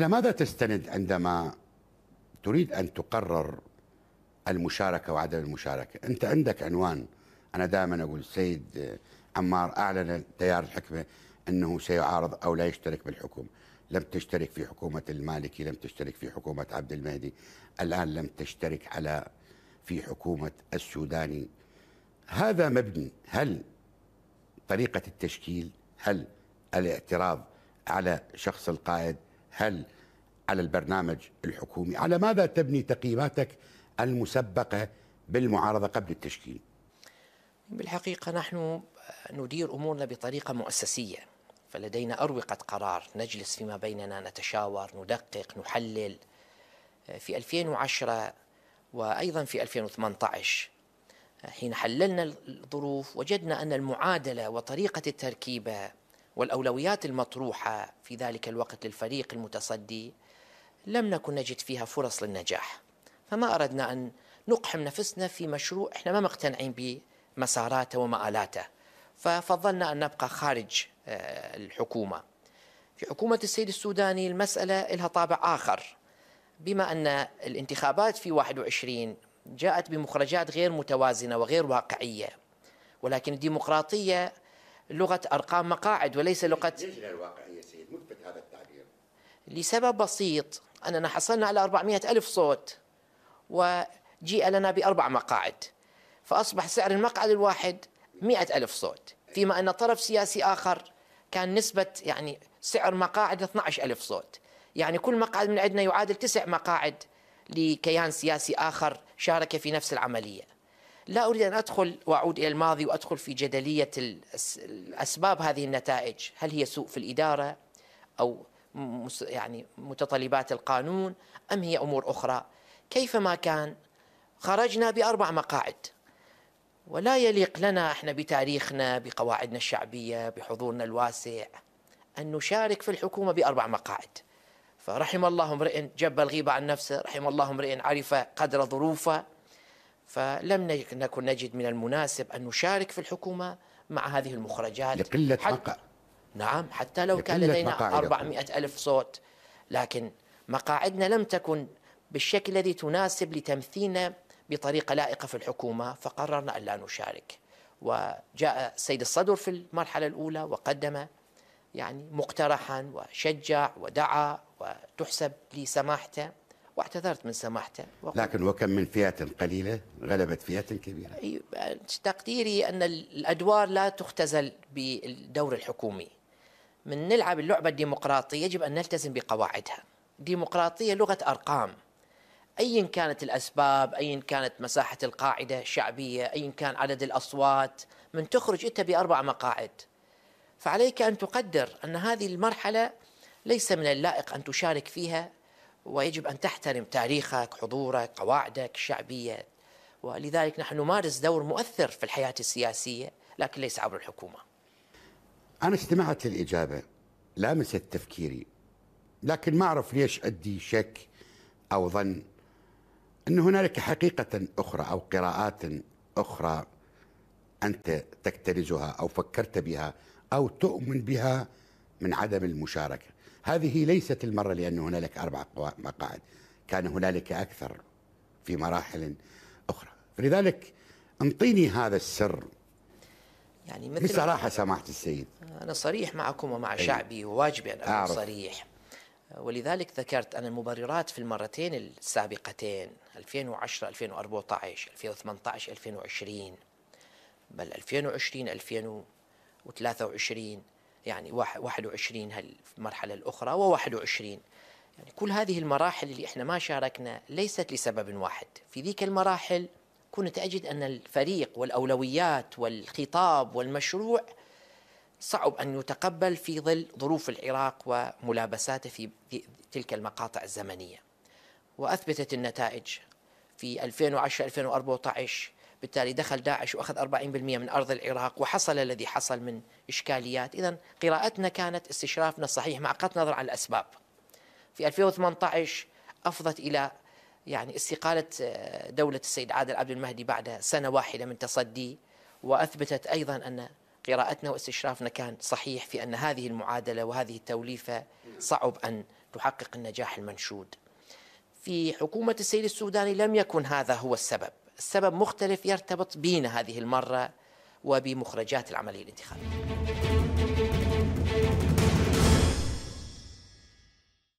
على ماذا تستند عندما تريد أن تقرر المشاركة وعدم المشاركة أنت عندك عنوان أنا دائما أقول السيد عمار أعلن تيار الحكمة أنه سيعارض أو لا يشترك بالحكم لم تشترك في حكومة المالكي لم تشترك في حكومة عبد المهدي الآن لم تشترك على في حكومة السوداني هذا مبني هل طريقة التشكيل هل الاعتراض على شخص القائد هل على البرنامج الحكومي على ماذا تبني تقييماتك المسبقة بالمعارضة قبل التشكيل بالحقيقة نحن ندير أمورنا بطريقة مؤسسية فلدينا أروقة قرار نجلس فيما بيننا نتشاور ندقق نحلل في 2010 وأيضا في 2018 حين حللنا الظروف وجدنا أن المعادلة وطريقة التركيبة والأولويات المطروحة في ذلك الوقت للفريق المتصدي لم نكن نجد فيها فرص للنجاح فما أردنا أن نقحم نفسنا في مشروع إحنا ما مقتنعين بمساراته ومآلاته ففضلنا أن نبقى خارج آه، الحكومة في حكومة السيد السوداني المسألة لها طابع آخر بما أن الانتخابات في 21 جاءت بمخرجات غير متوازنة وغير واقعية ولكن الديمقراطية لغة أرقام مقاعد وليس لغة ليش غير واقعية سيد مثبت هذا التعبير لسبب بسيط أننا حصلنا على 400 ألف صوت وجيء لنا بأربع مقاعد فأصبح سعر المقعد الواحد 100 ألف صوت فيما أن طرف سياسي آخر كان نسبة يعني سعر مقاعد 12 ألف صوت يعني كل مقعد من عندنا يعادل تسع مقاعد لكيان سياسي آخر شارك في نفس العملية لا أريد أن أدخل وأعود إلى الماضي وأدخل في جدلية الاسباب هذه النتائج هل هي سوء في الإدارة أو يعني متطلبات القانون أم هي أمور أخرى كيفما كان خرجنا بأربع مقاعد ولا يليق لنا احنا بتاريخنا بقواعدنا الشعبيه بحضورنا الواسع ان نشارك في الحكومه باربع مقاعد فرحم الله امرئ جب الغيبه عن نفسه رحم الله امرئ عرف قدر ظروفه فلم نكن نجد من المناسب أن نشارك في الحكومة مع هذه المخرجات لقلة حتى نعم حتى لو كان لدينا 400 ألف صوت لكن مقاعدنا لم تكن بالشكل الذي تناسب لتمثيلنا بطريقة لائقة في الحكومة فقررنا أن لا نشارك وجاء السيد الصدر في المرحلة الأولى وقدم يعني مقترحا وشجع ودعا وتحسب لسماحته واعتذرت من سماحته لكن وكم من فئة قليلة غلبت فئة كبيرة تقديري أن الأدوار لا تختزل بالدور الحكومي من نلعب اللعبة الديمقراطية يجب أن نلتزم بقواعدها ديمقراطية لغة أرقام أيا كانت الأسباب أيا كانت مساحة القاعدة الشعبية أيا كان عدد الأصوات من تخرج أنت بأربع مقاعد فعليك أن تقدر أن هذه المرحلة ليس من اللائق أن تشارك فيها ويجب أن تحترم تاريخك حضورك قواعدك الشعبية ولذلك نحن نمارس دور مؤثر في الحياة السياسية لكن ليس عبر الحكومة أنا استمعت للإجابة لامست تفكيري لكن ما أعرف ليش عندي شك أو ظن أن هنالك حقيقة أخرى أو قراءات أخرى أنت تكترزها أو فكرت بها أو تؤمن بها من عدم المشاركة هذه ليست المرة لأن هنالك أربع مقاعد كان هنالك أكثر في مراحل أخرى فلذلك انطيني هذا السر يعني مثل بصراحة سماحة السيد أنا صريح معكم ومع شعبي وواجبي أن أكون أعرف. صريح ولذلك ذكرت أن المبررات في المرتين السابقتين 2010 2014 2018 2020 بل 2020 2023 يعني 21 المرحلة الأخرى و21 يعني كل هذه المراحل اللي احنا ما شاركنا ليست لسبب واحد في ذيك المراحل كنت أجد أن الفريق والأولويات والخطاب والمشروع صعب أن يتقبل في ظل ظروف العراق وملابساته في تلك المقاطع الزمنية وأثبتت النتائج في 2010 2014 بالتالي دخل داعش وأخذ 40% من أرض العراق وحصل الذي حصل من إشكاليات إذا قراءتنا كانت استشرافنا صحيح مع قط نظر عن الأسباب في 2018 أفضت إلى يعني استقالة آه، دولة السيد عادل عبد المهدي بعد سنة واحدة من تصدي وأثبتت أيضا أن قراءتنا واستشرافنا كان صحيح في أن هذه المعادلة وهذه التوليفة صعب أن تحقق النجاح المنشود في حكومة السيد السوداني لم يكن هذا هو السبب سبب مختلف يرتبط بينا هذه المرة وبمخرجات العملية الانتخابية